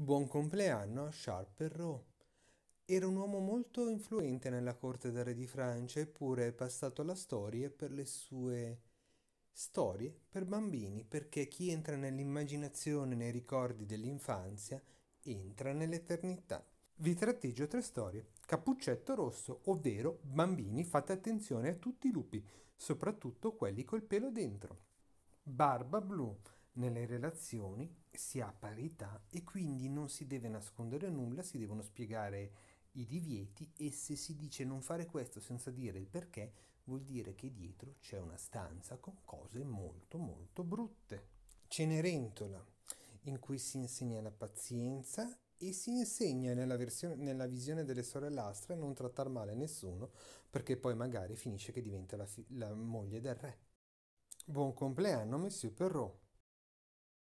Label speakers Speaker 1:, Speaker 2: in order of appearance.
Speaker 1: Buon compleanno a Charles Perrault. Era un uomo molto influente nella corte del re di Francia, eppure è passato alla storia per le sue storie per bambini, perché chi entra nell'immaginazione, nei ricordi dell'infanzia, entra nell'eternità. Vi tratteggio tre storie. Cappuccetto rosso, ovvero bambini fate attenzione a tutti i lupi, soprattutto quelli col pelo dentro. Barba blu, nelle relazioni si ha parità e quindi non si deve nascondere nulla, si devono spiegare i divieti e se si dice non fare questo senza dire il perché, vuol dire che dietro c'è una stanza con cose molto molto brutte. Cenerentola, in cui si insegna la pazienza e si insegna nella, versione, nella visione delle sorellastre a non trattare male nessuno perché poi magari finisce che diventa la, fi- la moglie del re. Buon compleanno, Monsieur Perrault!